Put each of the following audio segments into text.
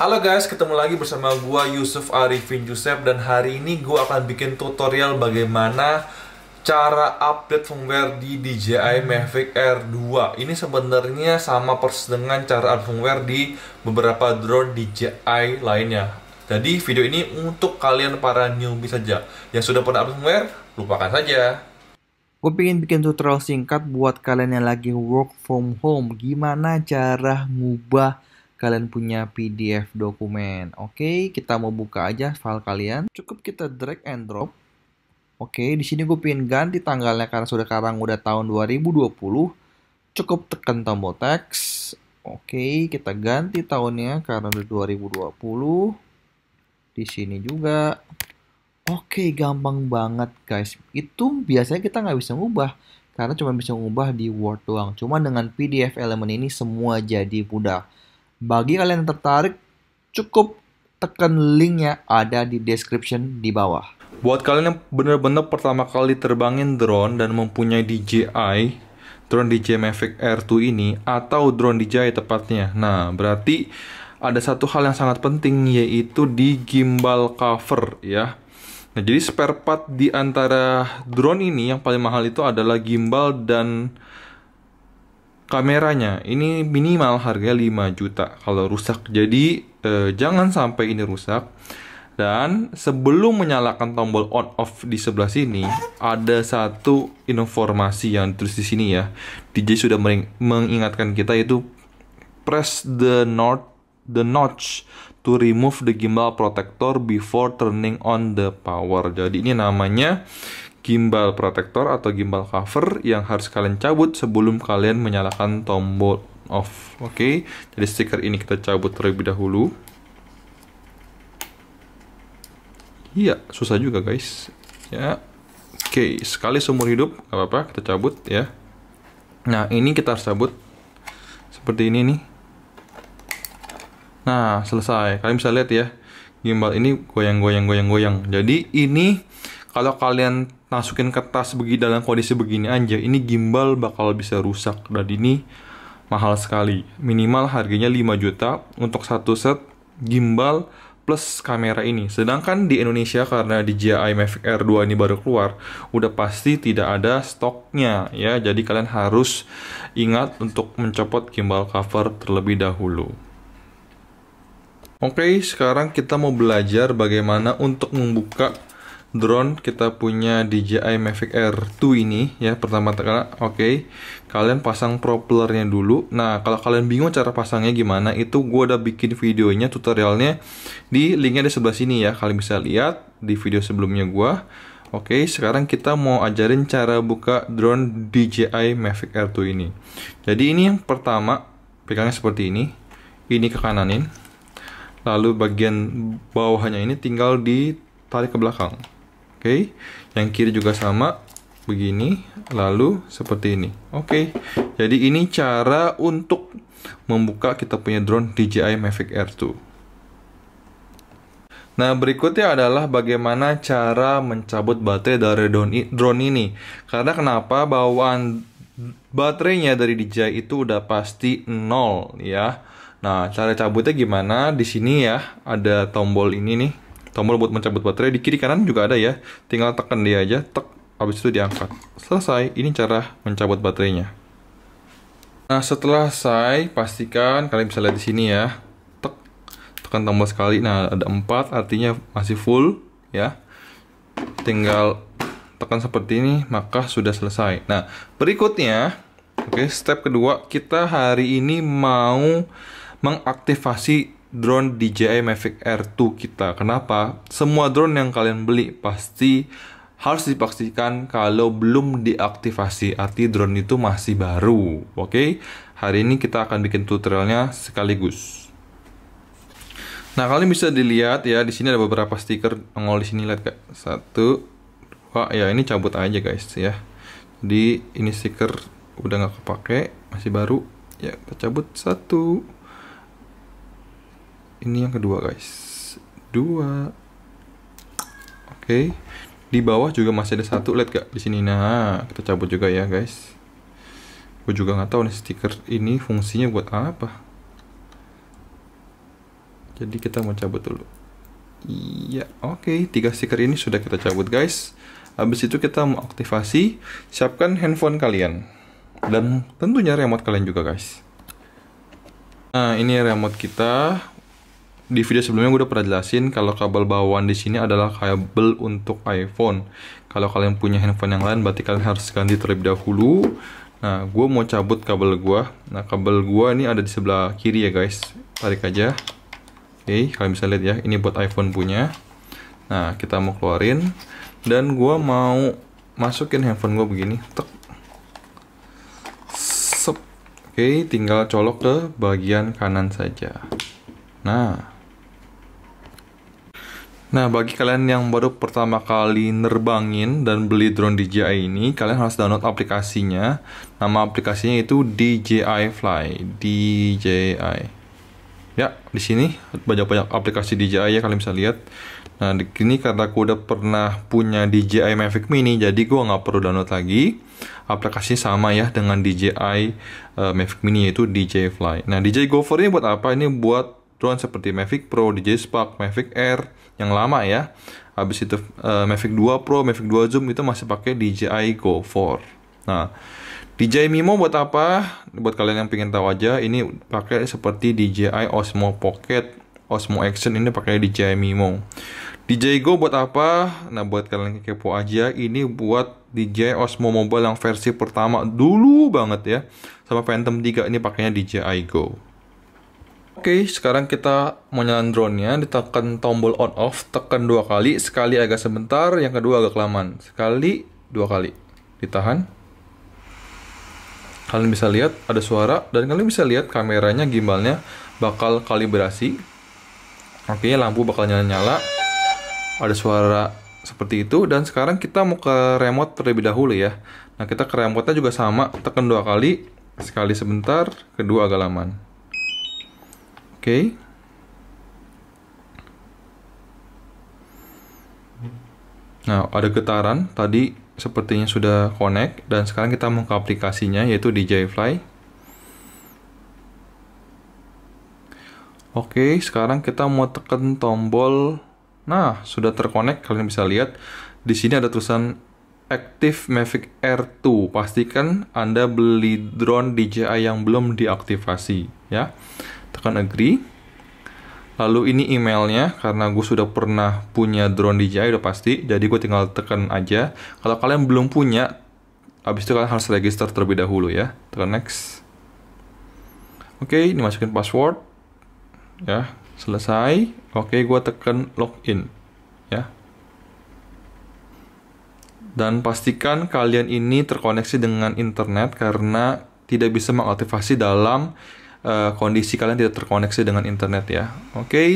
Halo guys, ketemu lagi bersama gua Yusuf Arifin Joseph dan hari ini gua akan bikin tutorial bagaimana cara update firmware di DJI Mavic Air 2. Ini sebenarnya sama persis dengan cara update firmware di beberapa drone DJI lainnya. Jadi video ini untuk kalian para newbie saja. Yang sudah pernah update firmware, lupakan saja. Gue pengen bikin tutorial singkat buat kalian yang lagi work from home. Gimana cara ngubah kalian punya PDF dokumen. Oke, kita mau buka aja file kalian. Cukup kita drag and drop. Oke, di sini gue pin ganti tanggalnya karena sudah sekarang udah tahun 2020. Cukup tekan tombol teks. Oke, kita ganti tahunnya karena udah 2020. Di sini juga. Oke, gampang banget guys. Itu biasanya kita nggak bisa ngubah karena cuma bisa ngubah di Word doang. Cuma dengan PDF elemen ini semua jadi mudah. Bagi kalian yang tertarik, cukup tekan linknya ada di description di bawah. Buat kalian yang bener-bener pertama kali terbangin drone dan mempunyai DJI, drone DJI Mavic Air 2 ini, atau drone DJI tepatnya. Nah, berarti ada satu hal yang sangat penting yaitu di gimbal cover ya. Nah, jadi spare part di antara drone ini yang paling mahal itu adalah gimbal dan kameranya ini minimal harga 5 juta kalau rusak jadi eh, jangan sampai ini rusak dan sebelum menyalakan tombol on off di sebelah sini ada satu informasi yang terus di sini ya DJ sudah mengingatkan kita yaitu press the not the notch to remove the gimbal protector before turning on the power jadi ini namanya gimbal protektor atau gimbal cover yang harus kalian cabut sebelum kalian menyalakan tombol off. Oke, okay? jadi stiker ini kita cabut terlebih dahulu. Iya, susah juga guys. Ya, oke, okay. sekali seumur hidup, nggak apa-apa, kita cabut ya. Nah, ini kita harus cabut seperti ini nih. Nah, selesai. Kalian bisa lihat ya, gimbal ini goyang-goyang-goyang-goyang. Jadi ini kalau kalian masukin kertas begini dalam kondisi begini aja ini gimbal bakal bisa rusak dan ini mahal sekali minimal harganya 5 juta untuk satu set gimbal plus kamera ini sedangkan di Indonesia karena DJI Mavic Air 2 ini baru keluar udah pasti tidak ada stoknya ya jadi kalian harus ingat untuk mencopot gimbal cover terlebih dahulu Oke, okay, sekarang kita mau belajar bagaimana untuk membuka drone kita punya DJI Mavic Air 2 ini ya pertama-tama oke okay, kalian pasang propellernya dulu nah kalau kalian bingung cara pasangnya gimana itu gue udah bikin videonya tutorialnya di linknya di sebelah sini ya kalian bisa lihat di video sebelumnya gue Oke, okay, sekarang kita mau ajarin cara buka drone DJI Mavic Air 2 ini. Jadi ini yang pertama, pegangnya seperti ini. Ini ke kananin. Lalu bagian bawahnya ini tinggal ditarik ke belakang oke okay. yang kiri juga sama begini lalu seperti ini oke okay. jadi ini cara untuk membuka kita punya drone DJI Mavic Air 2 Nah, berikutnya adalah bagaimana cara mencabut baterai dari drone ini. Karena kenapa bawaan baterainya dari DJI itu udah pasti nol ya. Nah, cara cabutnya gimana? Di sini ya, ada tombol ini nih. Tombol buat mencabut baterai di kiri kanan juga ada ya. Tinggal tekan dia aja, tek, habis itu diangkat. Selesai, ini cara mencabut baterainya. Nah, setelah selesai, pastikan kalian bisa lihat di sini ya. Tek, tekan tombol sekali. Nah, ada empat, artinya masih full ya. Tinggal tekan seperti ini, maka sudah selesai. Nah, berikutnya, oke, okay, step kedua, kita hari ini mau mengaktifasi drone DJI Mavic Air 2 kita. Kenapa? Semua drone yang kalian beli pasti harus dipastikan kalau belum diaktifasi, arti drone itu masih baru. Oke, okay? hari ini kita akan bikin tutorialnya sekaligus. Nah, kalian bisa dilihat ya, di sini ada beberapa stiker nongol di sini lihat Kak. Satu, dua, ya ini cabut aja guys ya. Jadi ini stiker udah nggak kepake, masih baru. Ya, kita cabut satu, ini yang kedua guys dua oke okay. di bawah juga masih ada satu LED gak di sini nah kita cabut juga ya guys gue juga nggak tahu nih stiker ini fungsinya buat apa jadi kita mau cabut dulu iya oke okay. tiga stiker ini sudah kita cabut guys habis itu kita mau aktivasi siapkan handphone kalian dan tentunya remote kalian juga guys nah ini remote kita di video sebelumnya gue udah pernah jelasin kalau kabel bawaan di sini adalah kabel untuk iPhone. Kalau kalian punya handphone yang lain berarti kalian harus ganti terlebih dahulu. Nah, gue mau cabut kabel gue. Nah, kabel gue ini ada di sebelah kiri ya guys. Tarik aja. Oke, kalian bisa lihat ya, ini buat iPhone punya. Nah, kita mau keluarin. Dan gue mau masukin handphone gue begini. Tek. Sep. Oke, tinggal colok ke bagian kanan saja. Nah, Nah, bagi kalian yang baru pertama kali nerbangin dan beli drone DJI ini, kalian harus download aplikasinya. Nama aplikasinya itu DJI Fly, DJI. Ya, di sini banyak-banyak aplikasi DJI ya kalian bisa lihat. Nah, di sini karena aku udah pernah punya DJI Mavic Mini, jadi gua nggak perlu download lagi. Aplikasi sama ya dengan DJI uh, eh, Mavic Mini yaitu DJI Fly. Nah, DJI Go 4 ini buat apa? Ini buat drone seperti Mavic Pro, DJI Spark, Mavic Air, yang lama ya. Habis itu uh, Mavic 2 Pro, Mavic 2 Zoom itu masih pakai DJI Go 4. Nah, DJI Mimo buat apa? Buat kalian yang pengen tahu aja, ini pakai seperti DJI Osmo Pocket, Osmo Action ini pakai DJI Mimo. DJI Go buat apa? Nah, buat kalian yang kepo aja, ini buat DJI Osmo Mobile yang versi pertama dulu banget ya. Sama Phantom 3 ini pakainya DJI Go. Oke, sekarang kita mau nyalain drone-nya, ditekan tombol on off, tekan dua kali, sekali agak sebentar, yang kedua agak kelamaan. Sekali, dua kali. Ditahan. Kalian bisa lihat ada suara dan kalian bisa lihat kameranya gimbalnya bakal kalibrasi. Oke, lampu bakal nyala-nyala. Ada suara seperti itu dan sekarang kita mau ke remote terlebih dahulu ya. Nah, kita ke remote-nya juga sama, tekan dua kali, sekali sebentar, kedua agak lamaan. Oke. Nah, ada getaran tadi sepertinya sudah connect dan sekarang kita mau ke aplikasinya yaitu DJI Fly. Oke, sekarang kita mau tekan tombol. Nah, sudah terkonek. Kalian bisa lihat di sini ada tulisan Active Mavic Air 2. Pastikan Anda beli drone DJI yang belum diaktifasi, ya tekan agree lalu ini emailnya karena gue sudah pernah punya drone DJI udah pasti jadi gue tinggal tekan aja kalau kalian belum punya abis itu kalian harus register terlebih dahulu ya tekan next oke okay, ini masukin password ya selesai oke gue tekan login ya dan pastikan kalian ini terkoneksi dengan internet karena tidak bisa mengaktifasi dalam uh, kondisi kalian tidak terkoneksi dengan internet ya. Oke, okay.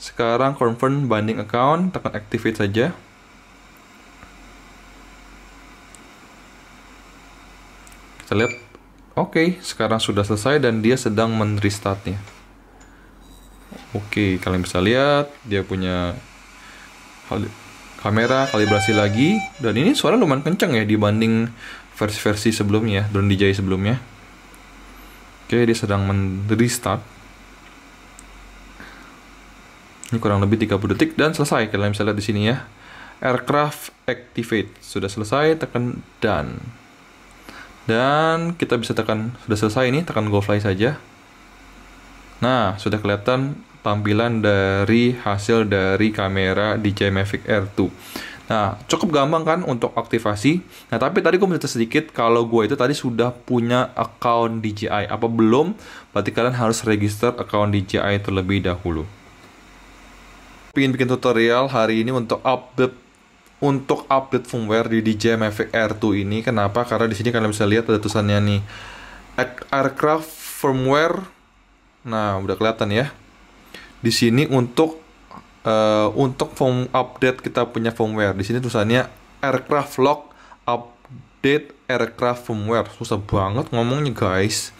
sekarang confirm binding account, tekan activate saja. Kita lihat. Oke, okay, sekarang sudah selesai dan dia sedang men-restartnya. Oke, okay, kalian bisa lihat dia punya kamera kalibrasi lagi dan ini suara lumayan kenceng ya dibanding versi-versi sebelumnya, drone DJI sebelumnya. Oke, dia sedang men-restart. Ini kurang lebih 30 detik dan selesai. Kalian bisa lihat di sini ya. Aircraft activate. Sudah selesai, tekan done. Dan kita bisa tekan, sudah selesai ini, tekan go fly saja. Nah, sudah kelihatan tampilan dari hasil dari kamera DJI Mavic Air 2. Nah, cukup gampang kan untuk aktivasi. Nah, tapi tadi gue cerita sedikit kalau gue itu tadi sudah punya account DJI. Apa belum? Berarti kalian harus register account DJI terlebih dahulu. Pengen bikin tutorial hari ini untuk update untuk update firmware di DJI Mavic Air 2 ini. Kenapa? Karena di sini kalian bisa lihat ada tulisannya nih. Aircraft firmware. Nah, udah kelihatan ya. Di sini untuk uh, untuk form update kita punya firmware. Di sini tulisannya aircraft Lock update aircraft firmware. Susah banget ngomongnya guys.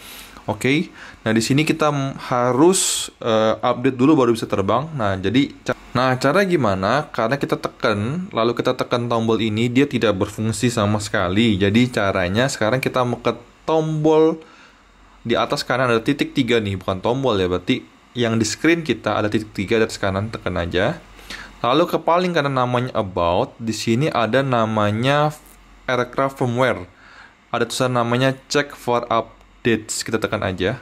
Oke. Okay? Nah, di sini kita harus uh, update dulu baru bisa terbang. Nah, jadi Nah, cara gimana? Karena kita tekan, lalu kita tekan tombol ini, dia tidak berfungsi sama sekali. Jadi caranya sekarang kita mau ke tombol di atas kanan ada titik tiga nih, bukan tombol ya, berarti yang di screen kita ada titik tiga atas kanan tekan aja. Lalu ke paling kanan namanya about, di sini ada namanya aircraft firmware. Ada tulisan namanya check for updates, kita tekan aja.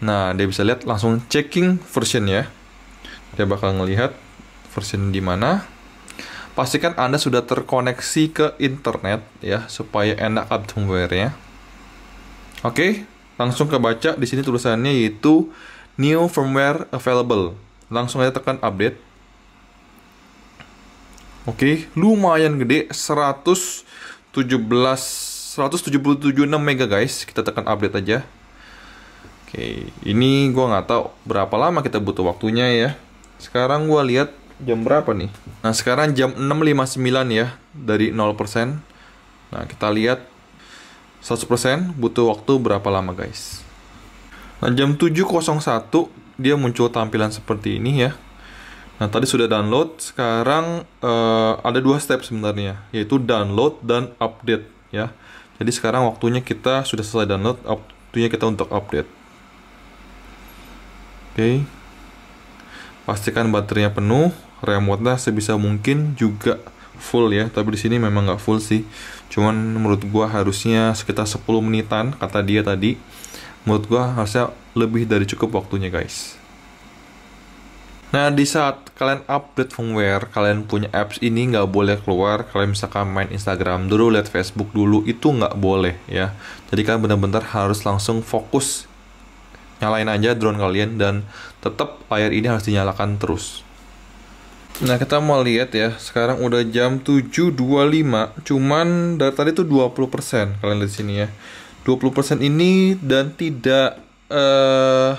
Nah, dia bisa lihat langsung checking version ya. Dia bakal ngelihat version di mana. Pastikan Anda sudah terkoneksi ke internet ya supaya enak update firmware-nya. Oke, okay? langsung kebaca di sini tulisannya yaitu new firmware available. Langsung aja tekan update. Oke, okay, lumayan gede 117 177.6 mega guys. Kita tekan update aja. Oke, okay, ini gua nggak tahu berapa lama kita butuh waktunya ya. Sekarang gua lihat jam berapa nih? Nah, sekarang jam 6.59 ya dari 0%. Nah, kita lihat 100% butuh waktu berapa lama guys. Nah, jam 7.01 dia muncul tampilan seperti ini ya. Nah, tadi sudah download, sekarang uh, ada dua step sebenarnya, yaitu download dan update ya. Jadi sekarang waktunya kita sudah selesai download, waktunya kita untuk update. Oke. Okay. Pastikan baterainya penuh, remote-nya sebisa mungkin juga full ya tapi di sini memang nggak full sih cuman menurut gua harusnya sekitar 10 menitan kata dia tadi menurut gua harusnya lebih dari cukup waktunya guys Nah, di saat kalian update firmware, kalian punya apps ini nggak boleh keluar. Kalian misalkan main Instagram dulu, lihat Facebook dulu, itu nggak boleh ya. Jadi kalian benar-benar harus langsung fokus. Nyalain aja drone kalian dan tetap layar ini harus dinyalakan terus. Nah kita mau lihat ya, sekarang udah jam 7.25, cuman dari tadi tuh 20% kalian lihat sini ya. 20% ini dan tidak uh,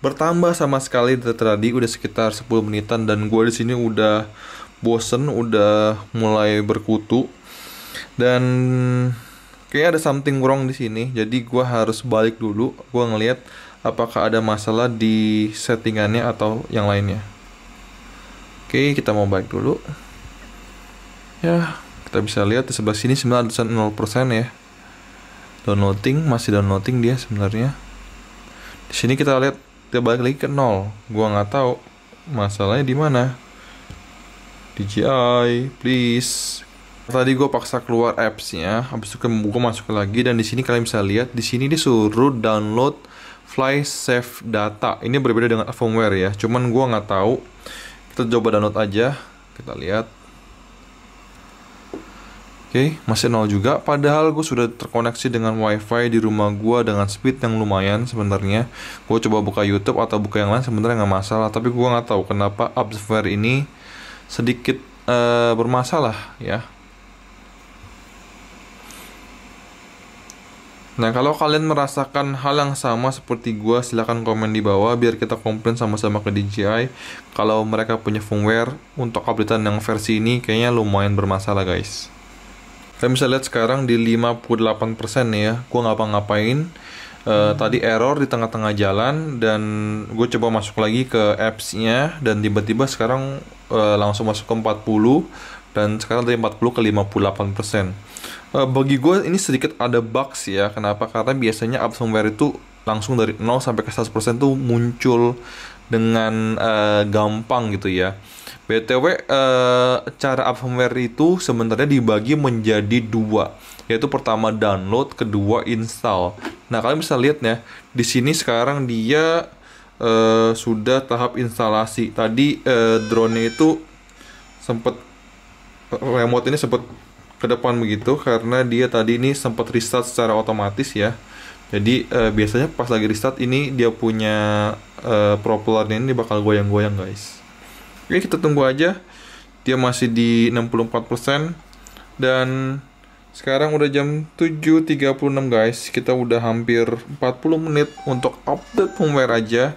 bertambah sama sekali dari tadi udah sekitar 10 menitan dan gue di sini udah bosen, udah mulai berkutu dan kayak ada something wrong di sini. Jadi gue harus balik dulu, gue ngeliat apakah ada masalah di settingannya atau yang lainnya. Oke, kita mau balik dulu. Ya, kita bisa lihat di sebelah sini sebenarnya 0% ya. Downloading, masih downloading dia sebenarnya. Di sini kita lihat dia balik lagi ke 0. Gua nggak tahu masalahnya di mana. DJI, please. Tadi gue paksa keluar appsnya, habis itu gue masuk lagi dan di sini kalian bisa lihat di sini disuruh download fly safe data. Ini berbeda dengan firmware ya. Cuman gue nggak tahu kita coba download aja kita lihat Oke, okay, masih nol juga. Padahal gue sudah terkoneksi dengan WiFi di rumah gue dengan speed yang lumayan sebenarnya. Gue coba buka YouTube atau buka yang lain sebenarnya nggak masalah. Tapi gue nggak tahu kenapa Upsfare ini sedikit uh, bermasalah ya. Nah, kalau kalian merasakan hal yang sama seperti gue silahkan komen di bawah biar kita komplain sama-sama ke DJI. Kalau mereka punya firmware untuk updatean yang versi ini kayaknya lumayan bermasalah, guys. Kalian bisa lihat sekarang di 58% nih ya, gue ngapa-ngapain. Uh, hmm. tadi error di tengah-tengah jalan dan gue coba masuk lagi ke apps-nya dan tiba-tiba sekarang uh, langsung masuk ke 40 dan sekarang dari 40 ke 58 persen Eh, bagi gue ini sedikit ada bugs ya kenapa karena biasanya ransomware itu langsung dari 0 sampai ke 100% tuh muncul dengan uh, gampang gitu ya. BTW uh, eh, cara ransomware itu sebenarnya dibagi menjadi dua, yaitu pertama download, kedua install. Nah, kalian bisa lihat ya, di sini sekarang dia uh, sudah tahap instalasi. Tadi uh, drone itu sempet remote ini sempat ke depan begitu karena dia tadi ini sempat restart secara otomatis ya. Jadi uh, biasanya pas lagi restart ini dia punya uh, propellernya ini bakal goyang-goyang guys. Oke kita tunggu aja. Dia masih di 64% dan sekarang udah jam 7.36 guys. Kita udah hampir 40 menit untuk update firmware aja.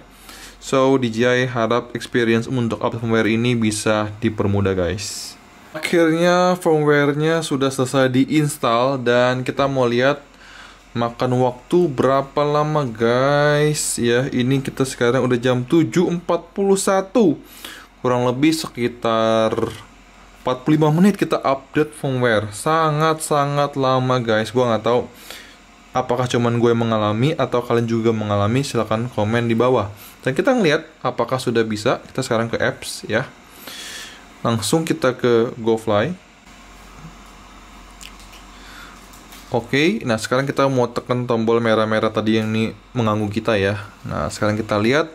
So DJI harap experience untuk update firmware ini bisa dipermudah guys. Akhirnya firmware-nya sudah selesai diinstal dan kita mau lihat makan waktu berapa lama guys ya ini kita sekarang udah jam 7.41 kurang lebih sekitar 45 menit kita update firmware sangat-sangat lama guys gua nggak tahu apakah cuman gue yang mengalami atau kalian juga mengalami silahkan komen di bawah dan kita ngeliat apakah sudah bisa kita sekarang ke apps ya langsung kita ke GoFly. Oke, nah sekarang kita mau tekan tombol merah-merah tadi yang ini mengganggu kita ya. Nah, sekarang kita lihat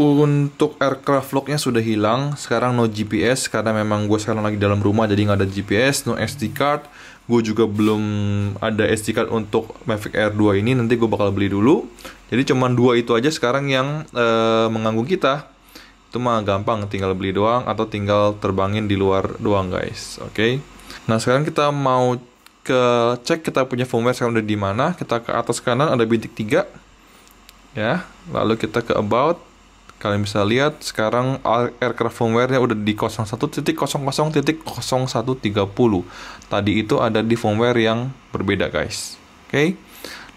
untuk aircraft lognya sudah hilang. Sekarang no GPS karena memang gue sekarang lagi dalam rumah jadi nggak ada GPS, no SD card. Gue juga belum ada SD card untuk Mavic Air 2 ini. Nanti gue bakal beli dulu. Jadi cuman dua itu aja sekarang yang uh, eh, mengganggu kita itu mah gampang tinggal beli doang atau tinggal terbangin di luar doang guys oke okay? nah sekarang kita mau ke cek kita punya firmware sekarang udah di mana kita ke atas kanan ada bintik 3 ya lalu kita ke about kalian bisa lihat sekarang aircraft firmware-nya udah di 01.00.0130. Tadi itu ada di firmware yang berbeda, guys. Oke. Okay?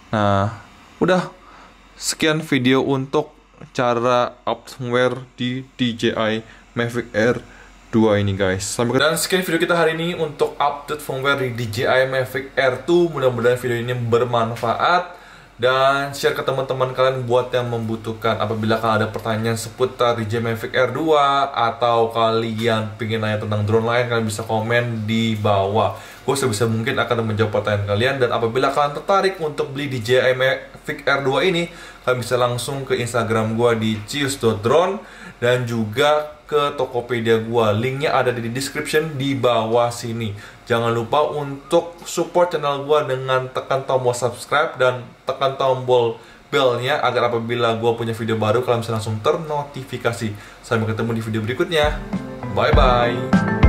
Nah, udah sekian video untuk cara upware di DJI Mavic Air 2 ini guys Sampai Dan sekian video kita hari ini untuk update firmware di DJI Mavic Air 2 Mudah-mudahan video ini bermanfaat Dan share ke teman-teman kalian buat yang membutuhkan Apabila kalian ada pertanyaan seputar DJI Mavic Air 2 Atau kalian pengen nanya tentang drone lain Kalian bisa komen di bawah gue sebisa mungkin akan menjawab pertanyaan kalian dan apabila kalian tertarik untuk beli DJI Mavic r 2 ini kalian bisa langsung ke Instagram gue di cius.drone dan juga ke Tokopedia gue linknya ada di description di bawah sini jangan lupa untuk support channel gue dengan tekan tombol subscribe dan tekan tombol belnya agar apabila gue punya video baru kalian bisa langsung ternotifikasi sampai ketemu di video berikutnya bye bye